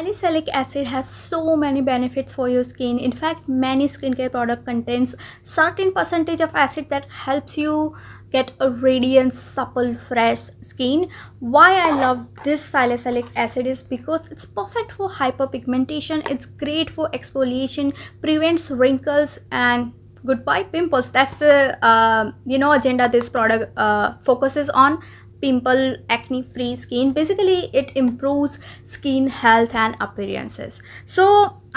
Salicylic acid has so many benefits for your skin. In fact, many skincare products contains certain percentage of acid that helps you get a radiant, supple, fresh skin. Why I love this salicylic acid is because it's perfect for hyperpigmentation, it's great for exfoliation, prevents wrinkles and goodbye pimples. That's the, uh, you know, agenda this product uh, focuses on pimple acne free skin basically it improves skin health and appearances so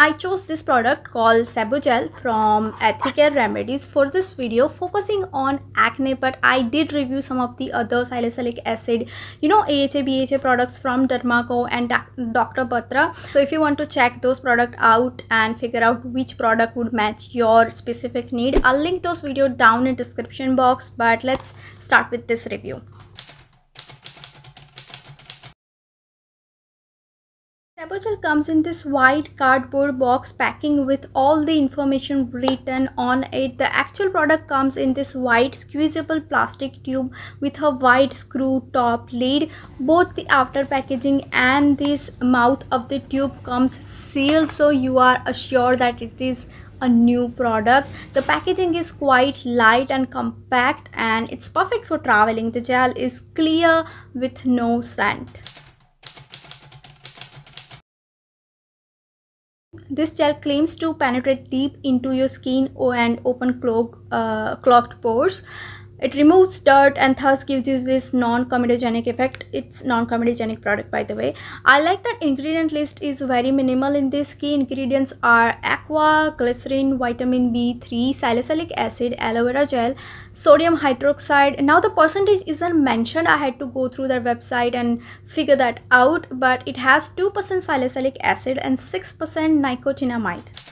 i chose this product called Gel from ethicare remedies for this video focusing on acne but i did review some of the other salicylic acid you know aha bha products from dermaco and dr batra so if you want to check those products out and figure out which product would match your specific need i'll link those videos down in description box but let's start with this review Voucher comes in this white cardboard box packing with all the information written on it. The actual product comes in this white squeezable plastic tube with a white screw top lid. Both the outer packaging and this mouth of the tube comes sealed so you are assured that it is a new product. The packaging is quite light and compact and it's perfect for traveling. The gel is clear with no scent. This gel claims to penetrate deep into your skin and open clog, uh, clogged pores it removes dirt and thus gives you this non-comedogenic effect. It's non-comedogenic product by the way. I like that ingredient list is very minimal in this. Key ingredients are aqua, glycerin, vitamin B3, salicylic acid, aloe vera gel, sodium hydroxide. Now the percentage isn't mentioned. I had to go through their website and figure that out but it has 2% salicylic acid and 6% nicotinamide.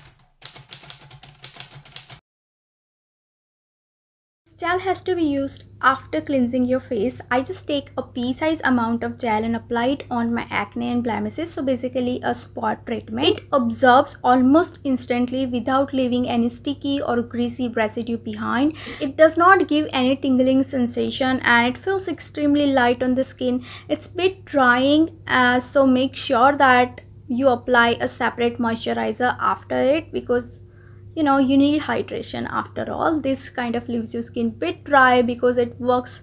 Gel has to be used after cleansing your face. I just take a pea size amount of gel and apply it on my acne and blemishes. So basically a spot treatment. It absorbs almost instantly without leaving any sticky or greasy residue behind. It does not give any tingling sensation and it feels extremely light on the skin. It's bit drying uh, so make sure that you apply a separate moisturizer after it because you know you need hydration after all this kind of leaves your skin bit dry because it works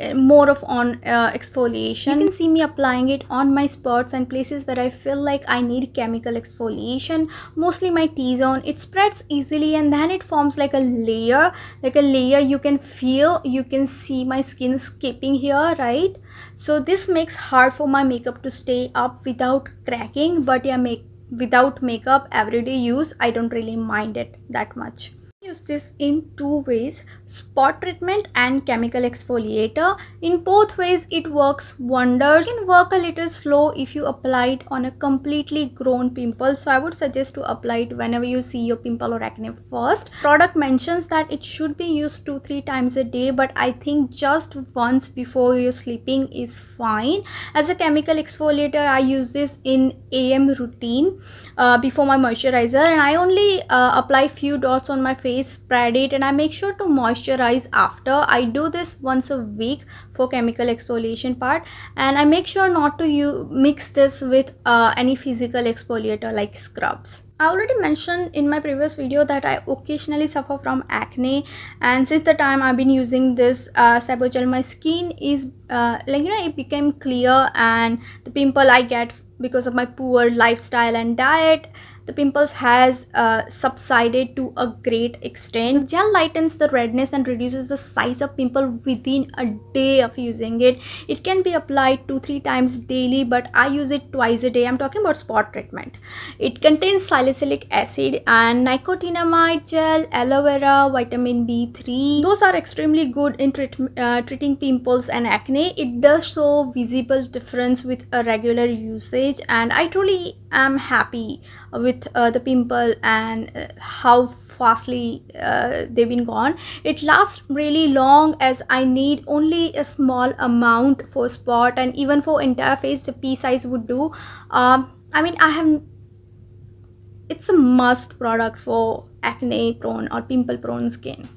uh, more of on uh, exfoliation you can see me applying it on my spots and places where i feel like i need chemical exfoliation mostly my t-zone it spreads easily and then it forms like a layer like a layer you can feel you can see my skin skipping here right so this makes hard for my makeup to stay up without cracking but yeah make without makeup everyday use i don't really mind it that much use this in two ways spot treatment and chemical exfoliator in both ways it works wonders it can work a little slow if you apply it on a completely grown pimple so i would suggest to apply it whenever you see your pimple or acne first product mentions that it should be used two three times a day but i think just once before you're sleeping is fine as a chemical exfoliator i use this in am routine uh, before my moisturizer and i only uh, apply few dots on my face face spread it and I make sure to moisturize after I do this once a week for chemical exfoliation part and I make sure not to you mix this with uh, any physical exfoliator like scrubs I already mentioned in my previous video that I occasionally suffer from acne and since the time I've been using this uh, sabo gel my skin is uh, like you know it became clear and the pimple I get because of my poor lifestyle and diet the pimples has uh, subsided to a great extent. The gel lightens the redness and reduces the size of pimple within a day of using it. It can be applied 2-3 times daily but I use it twice a day. I'm talking about spot treatment. It contains salicylic acid and nicotinamide gel, aloe vera, vitamin B3. Those are extremely good in treat, uh, treating pimples and acne. It does show visible difference with a regular usage and I truly am happy with uh, the pimple and uh, how fastly uh, they've been gone it lasts really long as i need only a small amount for spot and even for entire face the pea size would do um, i mean i have it's a must product for acne prone or pimple prone skin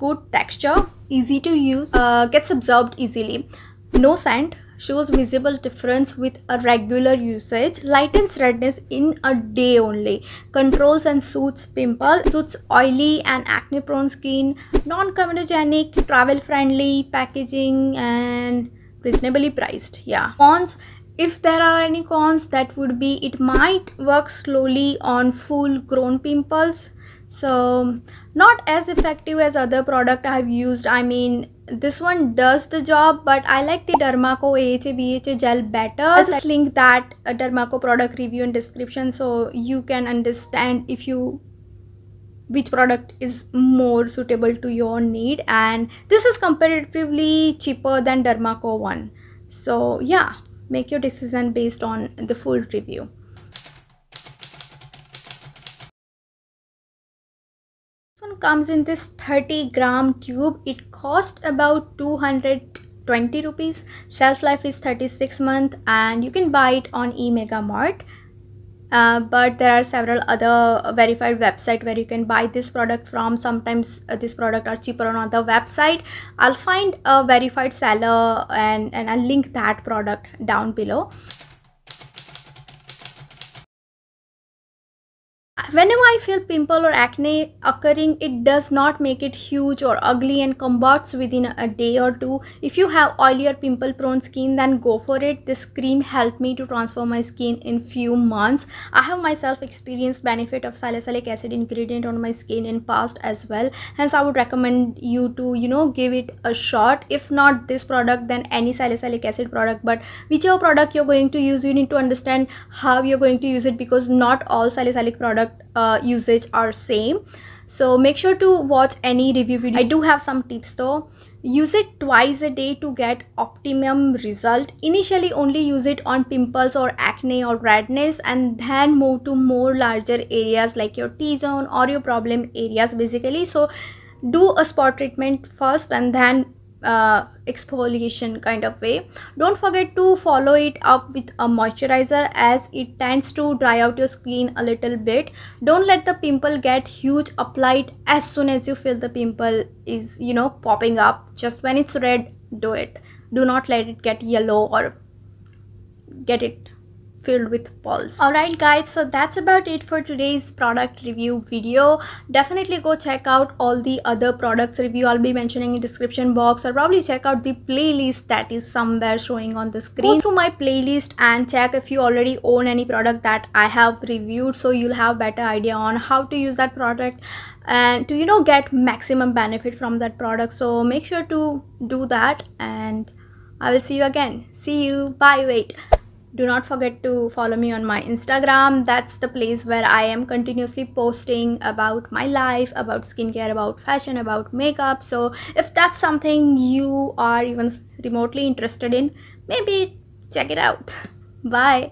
good texture easy to use uh, gets absorbed easily no sand shows visible difference with a regular usage lightens redness in a day only controls and soothes pimple suits oily and acne prone skin non-comedogenic travel friendly packaging and reasonably priced yeah cons if there are any cons that would be it might work slowly on full grown pimples so not as effective as other product i've used i mean this one does the job but I like the Dermaco AHA BHA gel better. I'll just link that uh, Dermaco product review and description so you can understand if you which product is more suitable to your need and this is comparatively cheaper than Dermaco one. So yeah, make your decision based on the full review. comes in this 30 gram tube it cost about 220 rupees shelf life is 36 month and you can buy it on emega mart uh, but there are several other verified website where you can buy this product from sometimes uh, this product are cheaper on other website i'll find a verified seller and and i'll link that product down below whenever feel pimple or acne occurring, it does not make it huge or ugly and combats within a day or two. If you have oily or pimple prone skin, then go for it. This cream helped me to transform my skin in few months. I have myself experienced benefit of salicylic acid ingredient on my skin in past as well. Hence, I would recommend you to, you know, give it a shot. If not this product, then any salicylic acid product. But whichever product you're going to use, you need to understand how you're going to use it because not all salicylic product uh, usage are same so make sure to watch any review video i do have some tips though use it twice a day to get optimum result initially only use it on pimples or acne or redness and then move to more larger areas like your t-zone or your problem areas basically so do a spot treatment first and then uh, exfoliation kind of way don't forget to follow it up with a moisturizer as it tends to dry out your skin a little bit don't let the pimple get huge apply it as soon as you feel the pimple is you know popping up just when it's red do it do not let it get yellow or get it filled with pulse alright guys so that's about it for today's product review video definitely go check out all the other products review I'll be mentioning in description box or probably check out the playlist that is somewhere showing on the screen go through my playlist and check if you already own any product that I have reviewed so you'll have better idea on how to use that product and to you know get maximum benefit from that product so make sure to do that and I will see you again see you bye wait do not forget to follow me on my instagram that's the place where i am continuously posting about my life about skincare about fashion about makeup so if that's something you are even remotely interested in maybe check it out bye